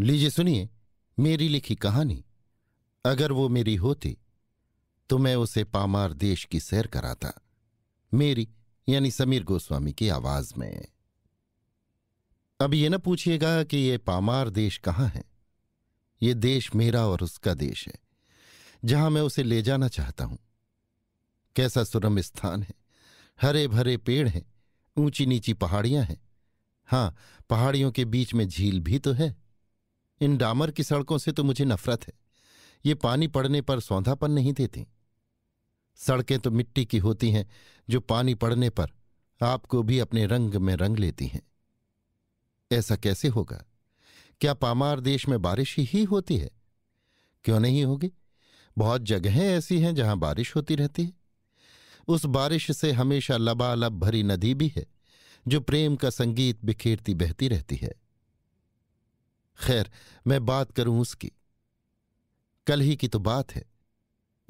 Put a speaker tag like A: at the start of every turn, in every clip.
A: लीजिए सुनिए मेरी लिखी कहानी अगर वो मेरी होती तो मैं उसे पामार देश की सैर कराता मेरी यानी समीर गोस्वामी की आवाज में अब ये ना पूछिएगा कि ये पामार देश कहाँ है ये देश मेरा और उसका देश है जहां मैं उसे ले जाना चाहता हूं कैसा सुरम स्थान है हरे भरे पेड़ हैं ऊंची नीची पहाड़ियां हैं हाँ पहाड़ियों के बीच में झील भी तो है इन डामर की सड़कों से तो मुझे नफरत है ये पानी पड़ने पर सौंधापन नहीं देती सड़कें तो मिट्टी की होती हैं जो पानी पड़ने पर आपको भी अपने रंग में रंग लेती हैं ऐसा कैसे होगा क्या पामार देश में बारिश ही होती है क्यों नहीं होगी बहुत जगहें ऐसी हैं जहां बारिश होती रहती है उस बारिश से हमेशा लबालब भरी नदी भी है जो प्रेम का संगीत बिखेरती बहती रहती है खैर मैं बात करूं उसकी कल ही की तो बात है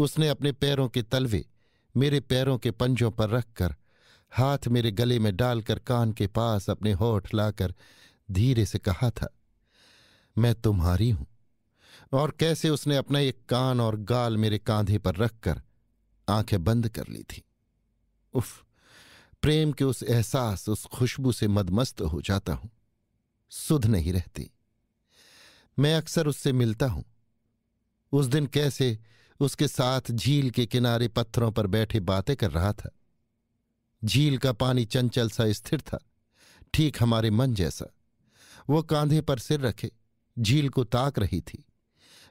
A: उसने अपने पैरों के तलवे मेरे पैरों के पंजों पर रखकर हाथ मेरे गले में डालकर कान के पास अपने होठ लाकर धीरे से कहा था मैं तुम्हारी हूं और कैसे उसने अपना एक कान और गाल मेरे कांधे पर रखकर आंखें बंद कर ली थी उफ प्रेम के उस एहसास उस खुशबू से मदमस्त हो जाता हूं सुध नहीं रहती मैं अक्सर उससे मिलता हूं उस दिन कैसे उसके साथ झील के किनारे पत्थरों पर बैठे बातें कर रहा था झील का पानी चंचल सा स्थिर था ठीक हमारे मन जैसा वो कांधे पर सिर रखे झील को ताक रही थी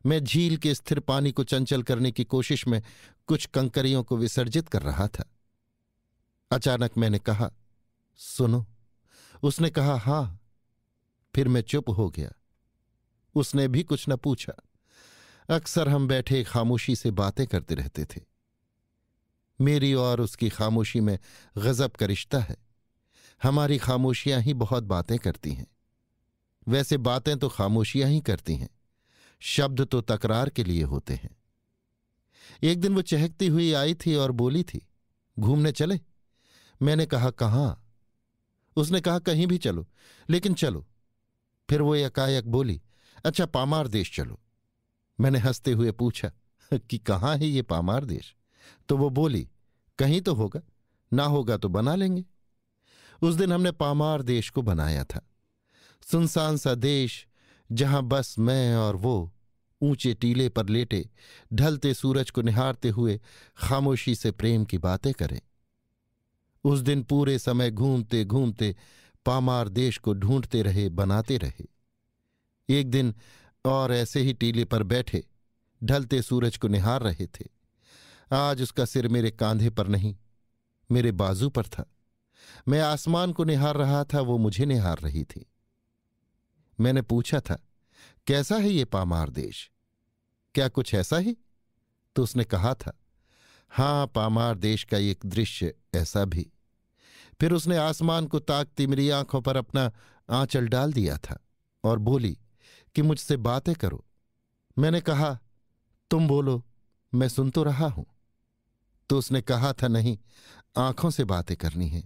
A: मैं झील के स्थिर पानी को चंचल करने की कोशिश में कुछ कंकरियों को विसर्जित कर रहा था अचानक मैंने कहा सुनो उसने कहा हां फिर मैं चुप हो गया उसने भी कुछ न पूछा अक्सर हम बैठे खामोशी से बातें करते रहते थे मेरी और उसकी खामोशी में गजब का रिश्ता है हमारी खामोशियां ही बहुत बातें करती हैं वैसे बातें तो खामोशियां ही करती हैं शब्द तो तकरार के लिए होते हैं एक दिन वो चहकती हुई आई थी और बोली थी घूमने चले मैंने कहा कहाँ उसने कहा कहीं भी चलो लेकिन चलो फिर वो एकाएक बोली अच्छा पामार देश चलो मैंने हंसते हुए पूछा कि कहाँ है ये पामार देश तो वो बोली कहीं तो होगा ना होगा तो बना लेंगे उस दिन हमने पामार देश को बनाया था सुनसान सा देश जहां बस मैं और वो ऊंचे टीले पर लेटे ढलते सूरज को निहारते हुए खामोशी से प्रेम की बातें करें उस दिन पूरे समय घूमते घूमते पामार देश को ढूंढते रहे बनाते रहे एक दिन और ऐसे ही टीले पर बैठे ढलते सूरज को निहार रहे थे आज उसका सिर मेरे कांधे पर नहीं मेरे बाजू पर था मैं आसमान को निहार रहा था वो मुझे निहार रही थी मैंने पूछा था कैसा है ये पामार देश क्या कुछ ऐसा ही तो उसने कहा था हाँ पामार देश का एक दृश्य ऐसा भी फिर उसने आसमान को ताकती मेरी आंखों पर अपना आंचल डाल दिया था और बोली कि मुझसे बातें करो मैंने कहा तुम बोलो मैं सुन तो रहा हूं तो उसने कहा था नहीं आंखों से बातें करनी है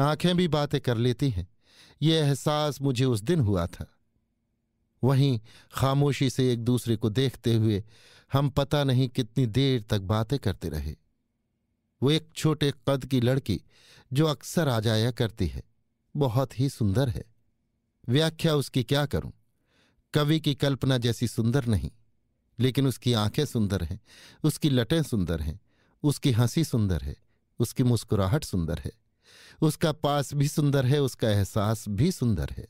A: आंखें भी बातें कर लेती हैं ये एहसास मुझे उस दिन हुआ था वहीं खामोशी से एक दूसरे को देखते हुए हम पता नहीं कितनी देर तक बातें करते रहे वो एक छोटे कद की लड़की जो अक्सर आ जाया करती है बहुत ही सुंदर है व्याख्या उसकी क्या करूं कवि की कल्पना जैसी सुंदर नहीं लेकिन उसकी आंखें सुंदर हैं उसकी लटें सुंदर हैं उसकी हंसी सुंदर है उसकी मुस्कुराहट सुंदर है उसका पास भी सुंदर है उसका एहसास भी सुंदर है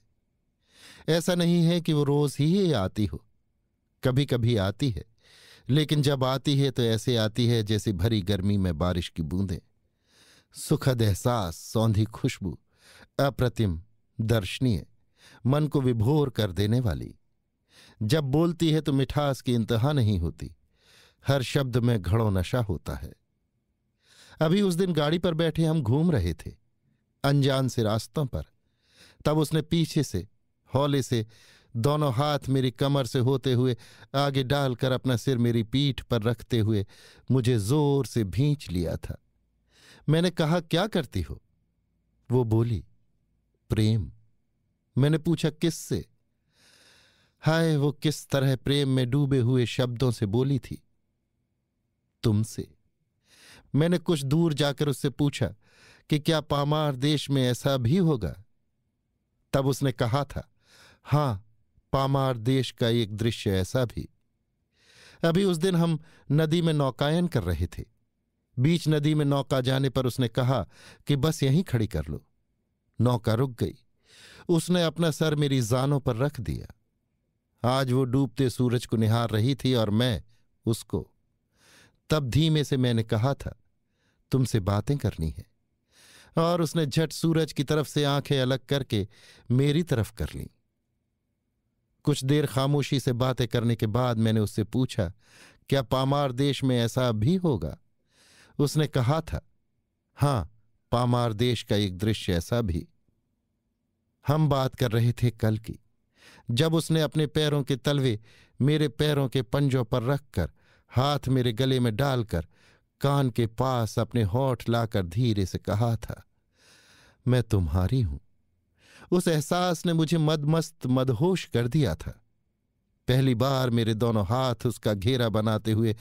A: ऐसा नहीं है कि वो रोज ही आती हो कभी कभी आती है लेकिन जब आती है तो ऐसे आती है जैसे भरी गर्मी में बारिश की बूंदें सुखद एहसास सौंधी खुशबू अप्रतिम दर्शनीय मन को विभोर कर देने वाली जब बोलती है तो मिठास की इंतहा नहीं होती हर शब्द में घड़ों नशा होता है अभी उस दिन गाड़ी पर बैठे हम घूम रहे थे अनजान से रास्तों पर तब उसने पीछे से हौले से दोनों हाथ मेरी कमर से होते हुए आगे डालकर अपना सिर मेरी पीठ पर रखते हुए मुझे जोर से भींच लिया था मैंने कहा क्या करती हो वो बोली प्रेम मैंने पूछा किससे हाय वो किस तरह प्रेम में डूबे हुए शब्दों से बोली थी तुमसे मैंने कुछ दूर जाकर उससे पूछा कि क्या पामार देश में ऐसा भी होगा तब उसने कहा था हां पामार देश का एक दृश्य ऐसा भी अभी उस दिन हम नदी में नौकायन कर रहे थे बीच नदी में नौका जाने पर उसने कहा कि बस यहीं खड़ी कर लो नौका रुक गई उसने अपना सर मेरी जानों पर रख दिया आज वो डूबते सूरज को निहार रही थी और मैं उसको तब धीमे से मैंने कहा था तुमसे बातें करनी है और उसने झट सूरज की तरफ से आंखें अलग करके मेरी तरफ कर ली कुछ देर खामोशी से बातें करने के बाद मैंने उससे पूछा क्या पामार देश में ऐसा भी होगा उसने कहा था हां पामार देश का एक दृश्य ऐसा भी हम बात कर रहे थे कल की जब उसने अपने पैरों के तलवे मेरे पैरों के पंजों पर रखकर हाथ मेरे गले में डालकर कान के पास अपने होठ लाकर धीरे से कहा था मैं तुम्हारी हूं उस एहसास ने मुझे मदमस्त मदहोश कर दिया था पहली बार मेरे दोनों हाथ उसका घेरा बनाते हुए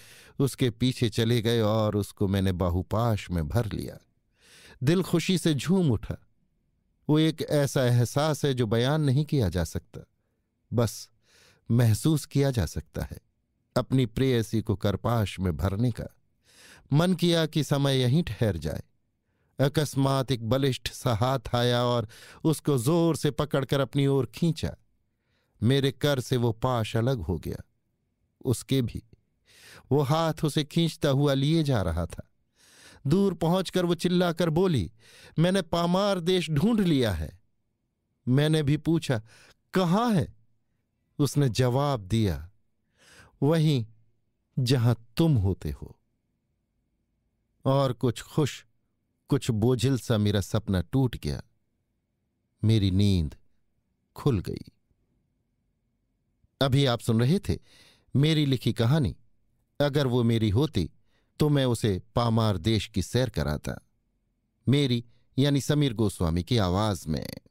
A: उसके पीछे चले गए और उसको मैंने बाहुपाश में भर लिया दिल खुशी से झूम उठा वो एक ऐसा एहसास है जो बयान नहीं किया जा सकता बस महसूस किया जा सकता है अपनी प्रेयसी को करपाश में भरने का मन किया कि समय यहीं ठहर जाए अकस्मात एक बलिष्ठ सा हाथ आया और उसको जोर से पकड़कर अपनी ओर खींचा मेरे कर से वो पाश अलग हो गया उसके भी वो हाथ उसे खींचता हुआ लिए जा रहा था दूर पहुंचकर वो चिल्लाकर बोली मैंने पामार देश ढूंढ लिया है मैंने भी पूछा कहाँ है उसने जवाब दिया वहीं जहां तुम होते हो और कुछ खुश कुछ बोझिल सा मेरा सपना टूट गया मेरी नींद खुल गई अभी आप सुन रहे थे मेरी लिखी कहानी अगर वो मेरी होती तो मैं उसे पामार देश की सैर कराता मेरी यानी समीर गोस्वामी की आवाज में